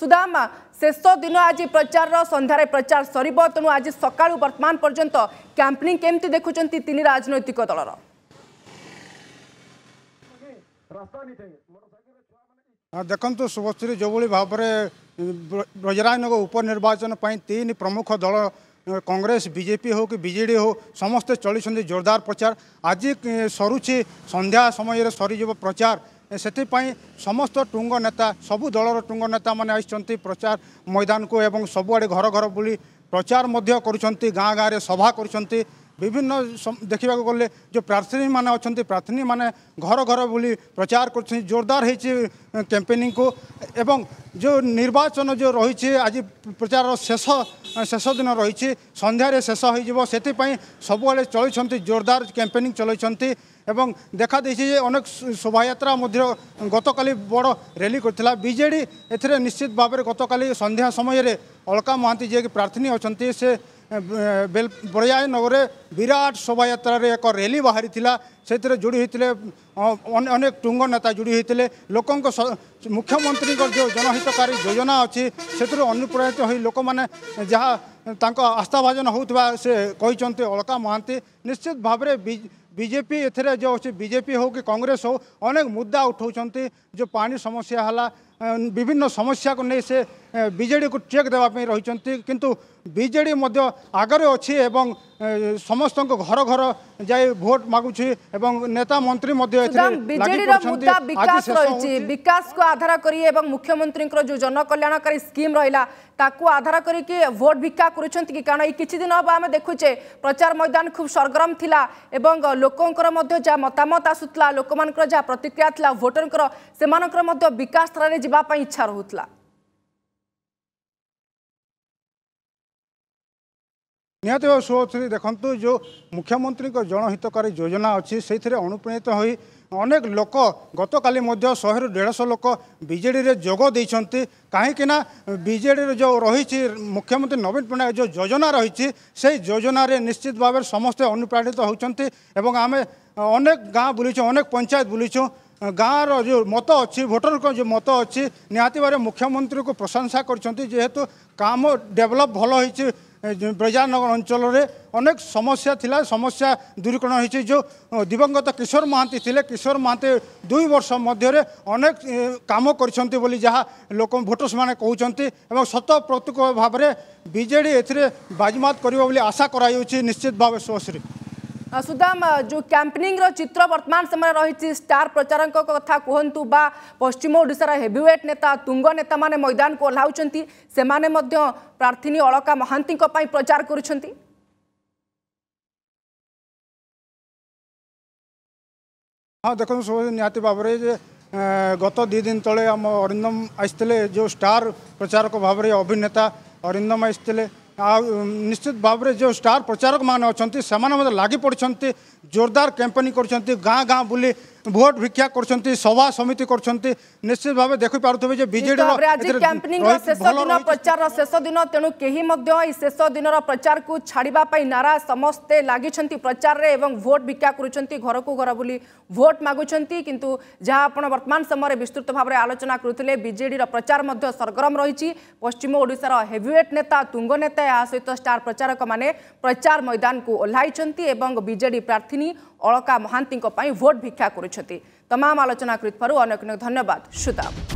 সুদামা শেষ দিন আজ প্রচারর সন্ধ্যায় প্রচার সরব তেমন আজ সকাল বর্তমান পর্যন্ত ক্যাম্পেনিং কেমতি দেখুছেন তিন রাজনৈতিক দলর ଦେଖନ୍ତୁ ଶୁଭଶ୍ରୀ ଯେଉଁଭଳି ଭାବରେ ବ୍ରଜରାଜନଗର ଉପନିର୍ବାଚନ ପାଇଁ ତିନି ପ୍ରମୁଖ ଦଳ କଂଗ୍ରେସ ବିଜେପି ହେଉ କି ବିଜେଡ଼ି ହେଉ ସମସ୍ତେ ଚଳିଛନ୍ତି ଜୋରଦାର ପ୍ରଚାର ଆଜି ସରୁଛି ସନ୍ଧ୍ୟା ସମୟରେ ସରିଯିବ ପ୍ରଚାର ସେଥିପାଇଁ ସମସ୍ତ ତୁଙ୍ଗ ନେତା ସବୁ ଦଳର ତୁଙ୍ଗ ନେତାମାନେ ଆସିଛନ୍ତି ପ୍ରଚାର ମଇଦାନକୁ ଏବଂ ସବୁଆଡ଼େ ଘର ଘର ବୁଲି ପ୍ରଚାର ମଧ୍ୟ କରୁଛନ୍ତି ଗାଁ ଗାଁରେ ସଭା କରୁଛନ୍ତି ବିଭିନ୍ନ ଦେଖିବାକୁ ଗଲେ ଯେଉଁ ପ୍ରାର୍ଥିନୀମାନେ ଅଛନ୍ତି ପ୍ରାର୍ଥିନୀମାନେ ଘର ଘର ବୁଲି ପ୍ରଚାର କରୁଛନ୍ତି ଜୋରଦାର ହେଇଛି କ୍ୟାମ୍ପେନିଂକୁ ଏବଂ ଯେଉଁ ନିର୍ବାଚନ ଯେଉଁ ରହିଛି ଆଜି ପ୍ରଚାରର ଶେଷ ଶେଷ ଦିନ ରହିଛି ସନ୍ଧ୍ୟାରେ ଶେଷ ହୋଇଯିବ ସେଥିପାଇଁ ସବୁଆଡ଼େ ଚଳାଇଛନ୍ତି ଜୋରଦାର କ୍ୟାମ୍ପେନିଂ ଚଳାଇଛନ୍ତି ଏବଂ ଦେଖାଦେଇଛି ଯେ ଅନେକ ଶୋଭାଯାତ୍ରା ମଧ୍ୟ ଗତକାଲି ବଡ଼ ର୍ୟାଲି କରିଥିଲା ବିଜେଡ଼ି ଏଥିରେ ନିଶ୍ଚିତ ଭାବରେ ଗତକାଲି ସନ୍ଧ୍ୟା ସମୟରେ ଅଳକା ମହାନ୍ତି ଯିଏକି ପ୍ରାର୍ଥିନୀ ଅଛନ୍ତି ସେ बेल बड़ा नगर विराट शोभा एक रैली बाहरी से जोड़ी होते अनेक टुंग नेता जोड़ी होते लोक मुख्यमंत्री जो जनहितकारी योजना अच्छी से अनुप्राणित हो लोक मैंने जहाँ आस्था भाजन होता अलका महांती निश्चित भाव बीजेपी एथेरे जो अच्छे बीजेपी हो कि कांग्रेस हो अनेक मुद्दा उठाऊँच जो पा समस्या है বিভিন্ন সমস্যা নেই সে বিজেডিকে টেক দেওয়া রয়েছেন কিন্তু বিজেডি মধ্য আগরে অছি এবং সমস্ত ঘর ঘর যাই ভোট মাগুছি এবং নেতা মন্ত্রী বিকাশ রয়েছে আধার করি এবং মুখ্যমন্ত্রী যে জনকল্যাণকারী স্কিম রহলা তাকে আধার করিকি ভোট ভিক্ষা করছেন কি কারণ এই কিছু দিন হব আমি দেখুছে প্রচার ময়দান খুব সরগরম লা এবং লোকর মধ্যে যা মতামত আসুলা লোক যা প্রতিক্রিয়া লা ভোটর সে বিকাশ ধারায় ଯିବା ପାଇଁ ଇଚ୍ଛା ରହୁଥିଲା ନିହାତି ଭାବେ ସୁଅଥି ଦେଖନ୍ତୁ ଯେଉଁ ମୁଖ୍ୟମନ୍ତ୍ରୀଙ୍କ ଜନହିତକାରୀ ଯୋଜନା ଅଛି ସେଇଥିରେ ଅନୁପ୍ରାଣିତ ହୋଇ ଅନେକ ଲୋକ ଗତକାଲି ମଧ୍ୟ ଶହେରୁ ଦେଢ଼ଶହ ଲୋକ ବିଜେଡ଼ିରେ ଯୋଗ ଦେଇଛନ୍ତି କାହିଁକିନା ବିଜେଡ଼ିର ଯେଉଁ ରହିଛି ମୁଖ୍ୟମନ୍ତ୍ରୀ ନବୀନ ପଟ୍ଟନାୟକ ଯେଉଁ ଯୋଜନା ରହିଛି ସେଇ ଯୋଜନାରେ ନିଶ୍ଚିତ ଭାବରେ ସମସ୍ତେ ଅନୁପ୍ରାଣିତ ହେଉଛନ୍ତି ଏବଂ ଆମେ ଅନେକ ଗାଁ ବୁଲିଛୁ ଅନେକ ପଞ୍ଚାୟତ ବୁଲିଛୁ ଗାଁର ଯେଉଁ ମତ ଅଛି ଭୋଟରଙ୍କ ଯେଉଁ ମତ ଅଛି ନିହାତି ଭାବରେ ମୁଖ୍ୟମନ୍ତ୍ରୀଙ୍କୁ ପ୍ରଶଂସା କରିଛନ୍ତି ଯେହେତୁ କାମ ଡେଭଲପ୍ ଭଲ ହୋଇଛି ବ୍ରଜାନଗର ଅଞ୍ଚଳରେ অনেক সমস্যা লা সমস্যা দূরীকরণ হয়েছে যে দিবঙ্গত কিশোর মহান্তি লে কিশোর মহান্তি দুই বর্ষ মধ্যে অনেক কাম করছেন বলে যা লোক ভোটর্স মানে কৌন এবং সত প্রত্যক্ষ ভাবে বিজেডি এতে বাজিমাত করব বলে আশা করা যাচ্ছে নিশ্চিত ভাবে শুভশ্রী ସୁଦାମ ଯେଉଁ କ୍ୟାମ୍ପେନିଂର ଚିତ୍ର ବର୍ତ୍ତମାନ ସମୟରେ ରହିଛି ଷ୍ଟାର ପ୍ରଚାରଙ୍କ କଥା କୁହନ୍ତୁ ବା ପଶ୍ଚିମ ଓଡ଼ିଶାର ହେଭିୱେଟ୍ ନେତା ତୁଙ୍ଗ ନେତାମାନେ ମଇଦାନକୁ ଓହ୍ଲାଉଛନ୍ତି ସେମାନେ ମଧ୍ୟ ପ୍ରାର୍ଥିନୀ ଅଳକା ମହାନ୍ତିଙ୍କ ପାଇଁ ପ୍ରଚାର କରୁଛନ୍ତି ହଁ ଦେଖନ୍ତୁ ସବୁ ନିହାତି ଭାବରେ ଯେ ଗତ ଦୁଇ ଦିନ ତଳେ ଆମ ଅରିନ୍ଦମ ଆସିଥିଲେ ଯେଉଁ ଷ୍ଟାର ପ୍ରଚାରକ ଭାବରେ ଅଭିନେତା ଅରିନ୍ଦମ ଆସିଥିଲେ ନିଶ୍ଚିତ ଭାବରେ ଯେଉଁ ଷ୍ଟାର୍ ପ୍ରଚାରକମାନେ ଅଛନ୍ତି ସେମାନେ ମଧ୍ୟ ଲାଗି ପଡ଼ିଛନ୍ତି ଜୋରଦାର କ୍ୟାମ୍ପେନିଂ କରୁଛନ୍ତି ଗାଁ ଗାଁ ବୁଲି ভোট ভিক্ষা করছেন সভা সমিতি করছেন নিশ্চিত ভাবে দেখিপারে যে বিজেডি প্রচার শেষ দিন তেমন কেহি এই শেষ দিনর প্রচার কু ছাড়া নারা সমস্তে লাগিছেন প্রচারে এবং ভোট ভিক্ষা করছেন ঘরক ঘর বুলি ভোট মাগুছেন কিন্তু যা আপনার বর্তমান সময় বিস্তৃত ভাবে আলোচনা করুলে বিজেডির প্রচার মধ্য সরগরম রয়েছে পশ্চিম ওড়শার হেভিওয়েট নেতা তুঙ্গ নেতা এসে স্টার প্রচারক মানে প্রচার ময়দানকু ওহ্লাইছেন এবং বিজেডি প্রার্থী ଅଳକା ମହାନ୍ତିଙ୍କ ପାଇଁ ଭୋଟ୍ ଭିକ୍ଷା କରୁଛନ୍ତି ତମାମ ଆଲୋଚନା କରିଥିବାରୁ ଅନେକ ଅନେକ ଧନ୍ୟବାଦ ସୁଦାମ